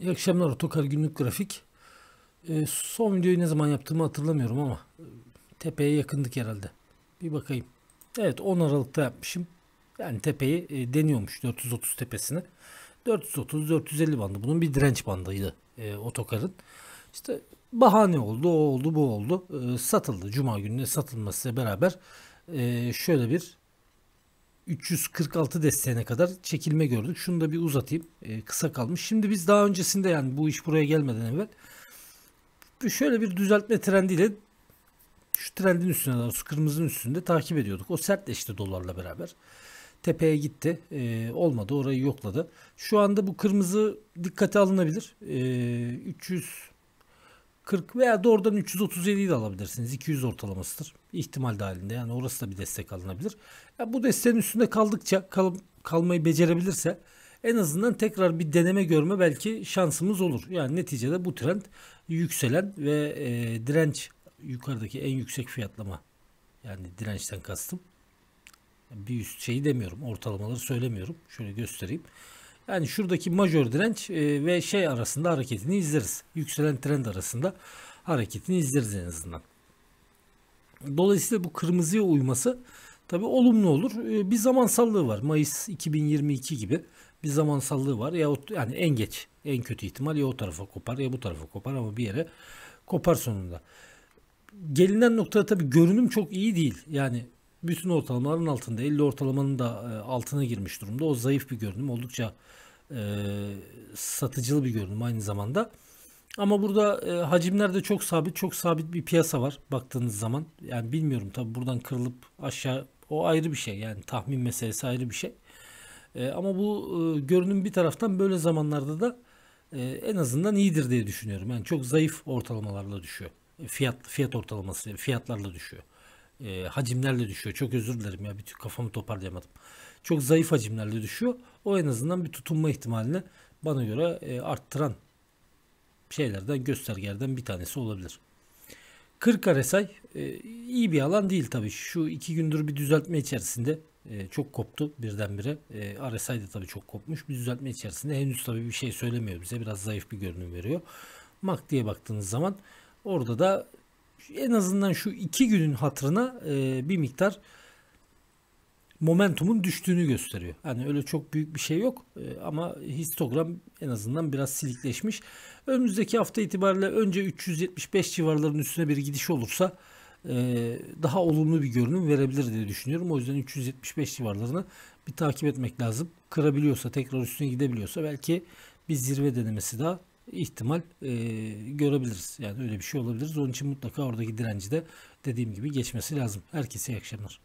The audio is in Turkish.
İyi akşamlar otokar günlük grafik. Ee, son videoyu ne zaman yaptığımı hatırlamıyorum ama e, tepeye yakındık herhalde. Bir bakayım. Evet 10 Aralık'ta yapmışım. Yani tepeyi e, deniyormuş 430 tepesini. 430-450 bandı. Bunun bir direnç bandıydı e, otokarın. İşte bahane oldu, o oldu, bu oldu. E, satıldı. Cuma gününe satılmasıyla beraber e, şöyle bir 346 desteğine kadar çekilme gördük. Şunu da bir uzatayım. E, kısa kalmış. Şimdi biz daha öncesinde yani bu iş buraya gelmeden evvel şöyle bir düzeltme trendiyle şu trendin üstüne daha doğrusu kırmızının üstünde takip ediyorduk. O sertleşti dolarla beraber. Tepeye gitti. E, olmadı. Orayı yokladı. Şu anda bu kırmızı dikkate alınabilir. E, ee, 300 40 veya doğrudan 337'yi de alabilirsiniz. 200 ortalamasıdır. İhtimal dahilinde yani orası da bir destek alınabilir. Yani bu desteğin üstünde kaldıkça kal, kalmayı becerebilirse en azından tekrar bir deneme görme belki şansımız olur. Yani neticede bu trend yükselen ve e, direnç yukarıdaki en yüksek fiyatlama yani dirençten kastım bir üst şeyi demiyorum ortalamaları söylemiyorum şöyle göstereyim. Yani şuradaki majör direnç e, ve şey arasında hareketini izleriz. Yükselen trend arasında hareketini izleriz en azından. Dolayısıyla bu kırmızıya uyması tabi olumlu olur. E, bir zaman zamansallığı var. Mayıs 2022 gibi bir zaman zamansallığı var. Ya yani en geç, en kötü ihtimal ya o tarafa kopar ya bu tarafa kopar ama bir yere kopar sonunda. Gelinen noktada tabi görünüm çok iyi değil. Yani bütün ortalamaların altında. 50 ortalamanın da e, altına girmiş durumda. O zayıf bir görünüm. Oldukça e, satıcılı bir görünüm aynı zamanda. Ama burada e, hacimler de çok sabit, çok sabit bir piyasa var baktığınız zaman. Yani bilmiyorum tabi buradan kırılıp aşağı o ayrı bir şey. Yani tahmin meselesi ayrı bir şey. E, ama bu e, görünüm bir taraftan böyle zamanlarda da e, en azından iyidir diye düşünüyorum. Yani çok zayıf ortalamalarla düşüyor. E, fiyat fiyat ortalaması fiyatlarla düşüyor e, hacimlerle düşüyor. Çok özür dilerim ya bir tür kafamı toparlayamadım. Çok zayıf hacimlerle düşüyor. O en azından bir tutunma ihtimalini bana göre e, arttıran şeylerden göstergelerden bir tanesi olabilir. 40 RSI e, iyi bir alan değil tabii. Şu iki gündür bir düzeltme içerisinde e, çok koptu birdenbire. E, RSI de tabii çok kopmuş. Bir düzeltme içerisinde henüz tabii bir şey söylemiyor bize. Biraz zayıf bir görünüm veriyor. MAC diye baktığınız zaman orada da en azından şu iki günün hatırına e, bir miktar momentumun düştüğünü gösteriyor. Hani öyle çok büyük bir şey yok e, ama histogram en azından biraz silikleşmiş. Önümüzdeki hafta itibariyle önce 375 civarlarının üstüne bir gidiş olursa e, daha olumlu bir görünüm verebilir diye düşünüyorum. O yüzden 375 civarlarını bir takip etmek lazım. Kırabiliyorsa tekrar üstüne gidebiliyorsa belki bir zirve denemesi daha ihtimal e, görebiliriz. Yani öyle bir şey olabilir. Onun için mutlaka oradaki direnci de dediğim gibi geçmesi lazım. Herkese iyi akşamlar.